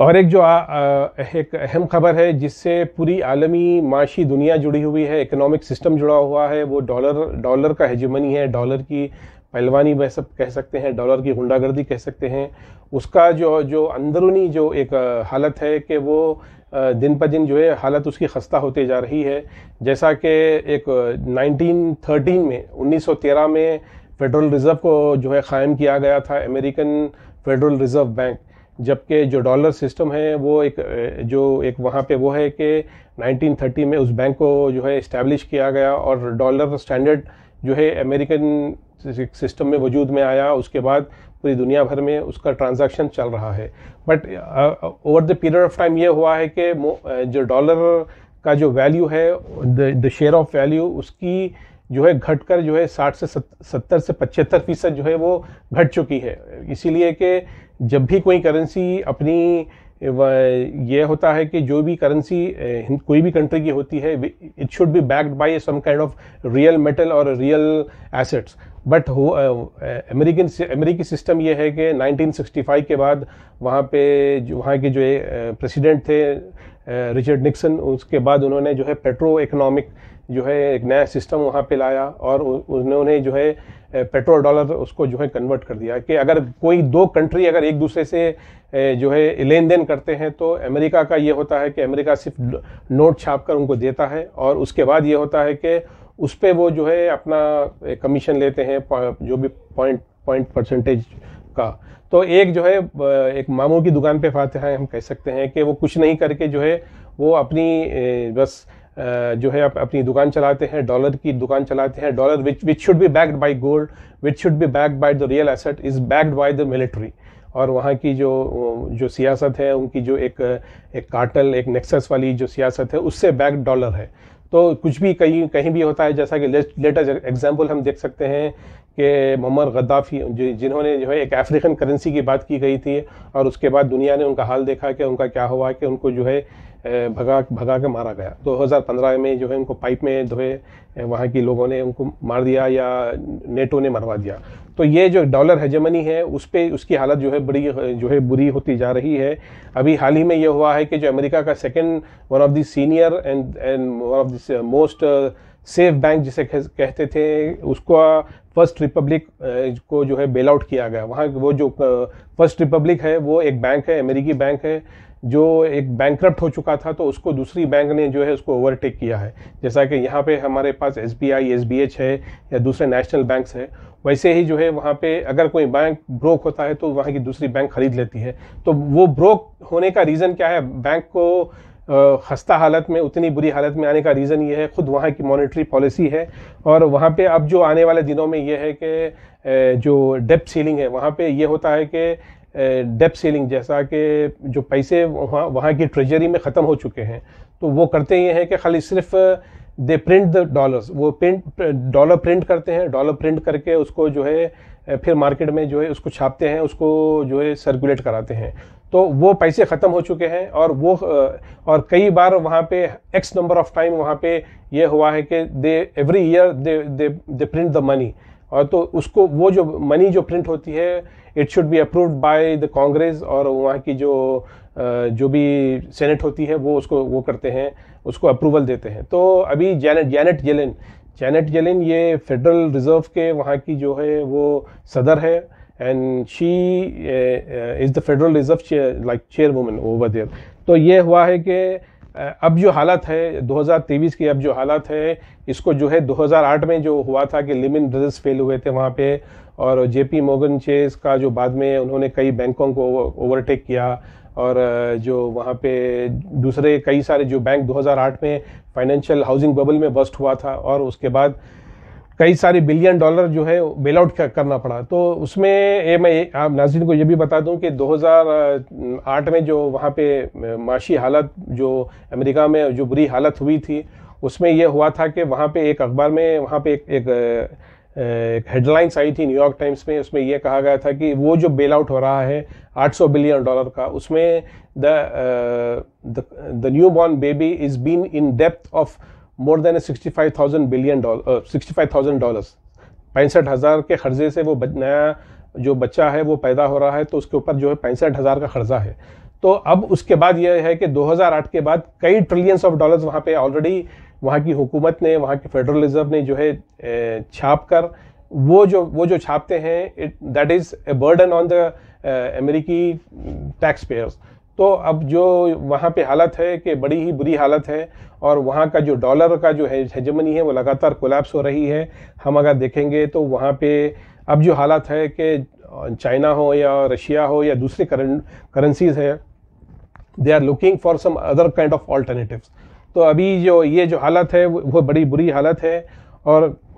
और एक जो आ, आ, एक अहम खबर है जिससे पूरी आलमी माशी दुनिया जुड़ी हुई है इकोनॉमिक सिस्टम जुड़ा हुआ है वो डॉलर डॉलर का हजमनी है डॉलर की पहलवानी वह सब कह सकते हैं डॉलर की गुंडागर्दी कह सकते हैं उसका जो जो अंदरूनी जो एक हालत है कि वो दिन पर दिन जो है हालत उसकी खस्ता होती जा रही है जैसा कि एक 1913 में 1913 में फेडरल रिज़र्व को जो है क़ायम किया गया था अमेरिकन फेडरल रिज़र्व बैंक जबकि जो डॉलर सिस्टम है वो एक जो एक वहाँ पे वो है कि 1930 में उस बैंक को जो है इस्टेब्लिश किया गया और डॉलर स्टैंडर्ड जो है अमेरिकन सिस्टम में वजूद में आया उसके बाद पूरी दुनिया भर में उसका ट्रांजैक्शन चल रहा है but over the period of time ये हुआ है कि जो डॉलर का जो वैल्यू है द शेयर ऑफ वैल्यू उसकी जो है घटकर जो है 60 से 70 से पचहत्तर फीसद जो है वो घट चुकी है इसीलिए कि जब भी कोई करेंसी अपनी ये होता है कि जो भी करेंसी कोई भी कंट्री की होती है it should be backed by some kind of real metal और रियल एसेट्स बट हो अमेरिकन अमेरिकी सिस्टम ये है कि 1965 के बाद वहाँ पे जो वहाँ के जो प्रेसिडेंट थे रिचर्ड निक्सन उसके बाद उन्होंने जो है पेट्रो इकोनॉमिक जो है एक नया सिस्टम वहाँ पे लाया और उसने उन्हें जो है पेट्रोल डॉलर उसको जो है कन्वर्ट कर दिया कि अगर कोई दो कंट्री अगर एक दूसरे से जो है लेन देन करते हैं तो अमेरिका का ये होता है कि अमेरिका सिर्फ नोट छाप कर उनको देता है और उसके बाद ये होता है कि उस पर वो जो है अपना कमीशन लेते हैं जो भी पॉइंट पॉइंट परसेंटेज का तो एक जो है एक मामू की दुकान पे हैं हम कह सकते हैं कि वो कुछ नहीं करके जो है वो अपनी बस जो है आप अपनी दुकान चलाते हैं डॉलर की दुकान चलाते हैं dollar which which should be backed by gold which should be backed by the real asset is backed by the military और वहाँ की जो जो सियासत है उनकी जो एक एक कार्टल एक नेक्सस वाली जो सियासत है उससे बैक डॉलर है तो कुछ भी कहीं कहीं भी होता है जैसा कि लेटेस्ट एग्जाम्पल हम देख सकते हैं कि मोहम्मद गद्दाफी जिन्होंने जो है एक अफ्रीकन करेंसी की बात की गई थी और उसके बाद दुनिया ने उनका हाल देखा कि उनका क्या हुआ कि उनको जो है भगा भगा के मारा गया 2015 तो में जो है उनको पाइप में जो है वहाँ की लोगों ने उनको मार दिया या नेटो ने मरवा दिया तो ये जो डॉलर हजमनी है उस पर उसकी हालत जो है बड़ी जो है बुरी होती जा रही है अभी हाल ही में ये हुआ है कि जो अमेरिका का second one of the senior and and one of the most safe bank जिसे कहते थे उसको फर्स्ट रिपब्लिक को जो है बेल आउट किया गया वहाँ वो जो फर्स्ट uh, रिपब्लिक है वो एक बैंक है अमेरिकी बैंक है जो एक बैंक हो चुका था तो उसको दूसरी बैंक ने जो है उसको ओवरटेक किया है जैसा कि यहाँ पे हमारे पास S B I S B H है या दूसरे नेशनल बैंक्स है वैसे ही जो है वहाँ पे अगर कोई बैंक ब्रोक होता है तो वहाँ की दूसरी बैंक खरीद लेती है तो वो ब्रोक होने का रीज़न क्या है बैंक को खस्ता हालत में उतनी बुरी हालत में आने का रीज़न ये है ख़ुद वहाँ की मॉनेटरी पॉलिसी है और वहाँ पे अब जो आने वाले दिनों में ये है कि जो डेप सीलिंग है वहाँ पे ये होता है कि डेप सीलिंग जैसा कि जो पैसे वहाँ वहाँ की ट्रेजरी में ख़त्म हो चुके हैं तो वो करते ये हैं कि खाली सिर्फ दे प्रिंट द डॉलर्स वो प्रिंट डॉलर प्रिंट करते हैं डॉलर प्रिंट करके उसको जो है फिर मार्केट में जो है उसको छापते हैं उसको जो है सर्कुलेट कराते हैं तो वो पैसे ख़त्म हो चुके हैं और वो और कई बार वहाँ पे एक्स नंबर ऑफ टाइम वहाँ पे ये हुआ है कि they every year they they they print the money और तो उसको वो जो मनी जो प्रिंट होती है it should be approved by the Congress और वहाँ की जो जो भी सेनेट होती है वो उसको वो करते हैं उसको अप्रूवल देते हैं तो अभी Janet Janet Yellen Janet Yellen ये फेडरल रिज़र्व के वहाँ की जो है वो सदर है and she is the Federal Reserve like chairwoman over there तो ये हुआ है कि eh, अब जो हालत है 2023 की अब जो हालत है इसको जो है 2008 में जो हुआ था कि लिमिन ब्रदर्स फेल हुए थे वहाँ पे और जेपी मोगन चेस का जो बाद में उन्होंने कई बैंकों को ओवरटेक किया और eh, जो वहाँ पे दूसरे कई सारे जो बैंक 2008 में फाइनेंशियल हाउसिंग बबल में बस्ट हुआ था और उसके बाद कई सारे बिलियन डॉलर जो है बेल आउट करना पड़ा तो उसमें ए, मैं आप नाजिन को ये भी बता दूं कि 2008 में जो वहाँ पे माशी हालत जो अमेरिका में जो बुरी हालत हुई थी उसमें यह हुआ था कि वहाँ पे एक अखबार में वहाँ पे एक, एक, एक हेडलाइंस आई थी न्यूयॉर्क टाइम्स में उसमें यह कहा गया था कि वो जो बेल आउट हो रहा है 800 बिलियन डॉलर का उसमें the new born baby is been in depth of more than sixty five thousand billion dollar sixty five thousand dollars पैंसठ हज़ार के खर्जे से वो नया जो बच्चा है वो पैदा हो रहा है तो उसके ऊपर जो है पैंसठ हज़ार का खर्चा है तो अब उसके बाद यह है कि 2008 के बाद कई ट्रिलियंस ऑफ डॉलर्स वहाँ पे ऑलरेडी वहाँ की हुकूमत ने वहाँ के फेडरल रिजर्व ने जो है छाप कर वो जो वो जो छापते हैं it that is a burden on the अमेरिकी टैक्स पेयर्स तो अब जो वहाँ पे हालत है कि बड़ी ही बुरी हालत है और वहाँ का जो डॉलर का जो है हजमनी है वो लगातार कोलैप्स हो रही है हम अगर देखेंगे तो वहाँ पे अब जो हालत है कि चाइना हो या रशिया हो या दूसरी करें करेंसीज है they are looking for some other kind of alternative तो अभी जो ये जो हालत है वो बड़ी बुरी हालत है और